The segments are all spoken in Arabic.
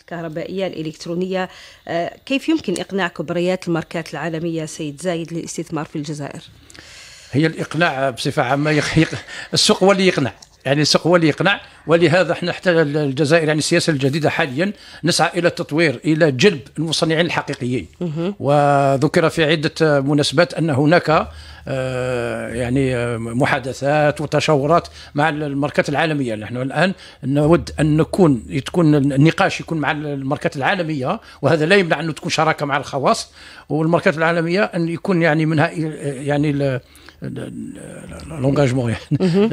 الكهربائية الإلكترونية آه، كيف يمكن إقناع كبريات الماركات العالمية سيد زايد للاستثمار في الجزائر؟ هي الإقناع بصفة عامة السوق هو اللي يقنع يعني السوق هو اللي يقنع ولهذا احنا حتى الجزائر يعني السياسه الجديده حاليا نسعى الى التطوير الى جلب المصنعين الحقيقيين وذكر في عده مناسبات ان هناك يعني محادثات وتشاورات مع الماركات العالميه نحن الان نود ان نكون تكون النقاش يكون مع الماركات العالميه وهذا لا يمنع انه تكون شراكه مع الخواص والماركات العالميه ان يكون يعني منها يعني لونجاجمون يعني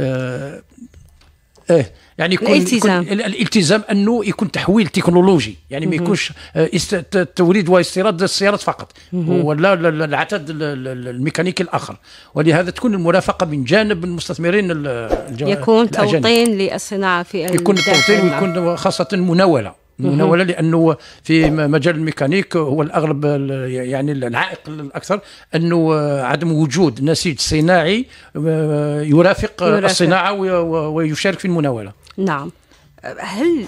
إيه يعني يكون الالتزام يكون الالتزام انه يكون تحويل تكنولوجي يعني ما يكونش آه، توليد واستيراد السيارات فقط ولا العتاد الميكانيكي الاخر ولهذا تكون المرافقه من جانب المستثمرين الجوانب يكون توطين للصناعه في يكون التوطين ويكون خاصه مناوله المناوله لانه في مجال الميكانيك هو الاغلب يعني العائق الاكثر انه عدم وجود نسيج صناعي آه، يرافق, يرافق. الصناعه ويشارك في المناوله نعم هل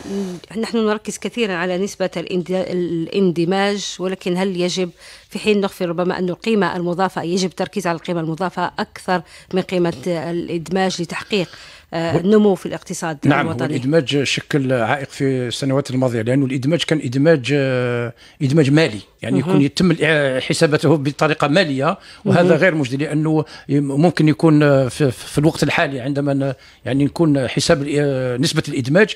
نحن نركز كثيرا على نسبة الاندماج ولكن هل يجب في حين نخفي ربما أن القيمة المضافة يجب التركيز على القيمة المضافة أكثر من قيمة الإدماج لتحقيق النمو في الاقتصاد نعم الوطني نعم الادماج شكل عائق في السنوات الماضيه لانه الادماج كان ادماج آه، ادماج مالي يعني يكون يتم حساباته بطريقه ماليه وهذا غير مجدي لانه ممكن يكون آه، في, في الوقت الحالي عندما يعني نكون حساب آه، نسبه الادماج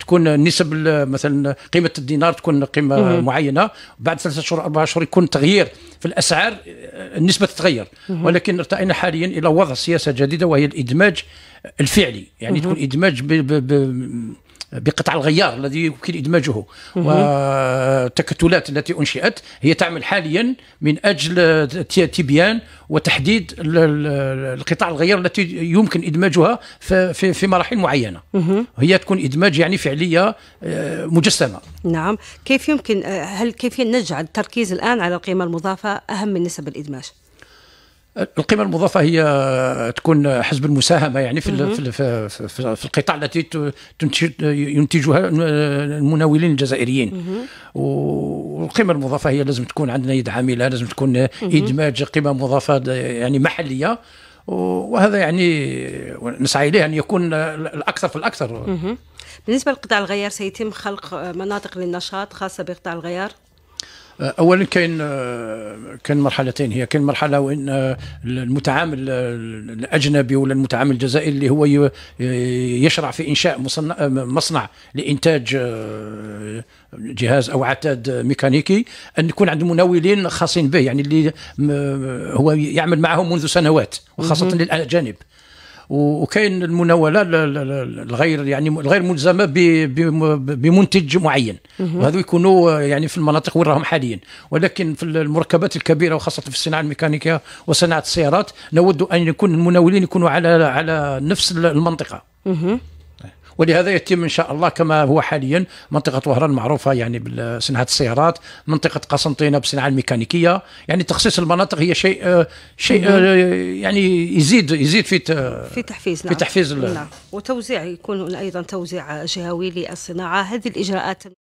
تكون نسب مثلا قيمه الدينار تكون قيمه معينه بعد ثلاثة اشهر اربع اشهر يكون تغيير في الاسعار النسبه تتغير ولكن ارتئينا حاليا الى وضع سياسه جديده وهي الادماج الفعلي فعلي يعني تكون ادماج ب ب ب بقطع الغيار الذي يمكن ادماجه والتكتلات التي انشئت هي تعمل حاليا من اجل تبيان وتحديد القطع الغيار التي يمكن ادماجها في في مراحل معينه هي تكون ادماج يعني فعليه آه، مجسمه نعم كيف يمكن آه، هل كيف نجعل التركيز الان على القيمه المضافه اهم من نسب الادماج القيمه المضافه هي تكون حسب المساهمه يعني في في, في, في, في القطاع التي ينتجها المناولين الجزائريين والقيمه المضافه هي لازم تكون عندنا يد عامله لازم تكون ادماج قيمه مضافه يعني محليه وهذا يعني نسعى اليه ان يكون الاكثر في الاكثر بالنسبه لقطاع الغيار سيتم خلق مناطق للنشاط خاصه بقطاع الغيار آه، اولا كاين آه، كاين مرحلتين هي كاين مرحله وان آه، المتعامل الاجنبي ولا المتعامل الجزائري اللي هو يشرع في انشاء مصنع مصنع لانتاج جهاز او عتاد ميكانيكي ان يكون عنده مناولين خاصين به يعني اللي هو يعمل معهم منذ سنوات وخاصه للاجانب وكاين المناوله الغير يعني الغير ملزمه بمنتج معين وهذو يكونوا يعني في المناطق وين راهم حاليا ولكن في المركبات الكبيره وخاصه في الصناعه الميكانيكيه وصناعه السيارات نود ان يكون المناولين يكونوا على على نفس المنطقه ولهذا يتم ان شاء الله كما هو حاليا منطقه وهران معروفه يعني بصناعه السيارات منطقه قسنطينه بالصناعه الميكانيكيه يعني تخصيص المناطق هي شيء شيء يعني يزيد يزيد في في تحفيز نعم في تحفيز نعم. وتوزيع يكون ايضا توزيع جهوي للصناعه هذه الاجراءات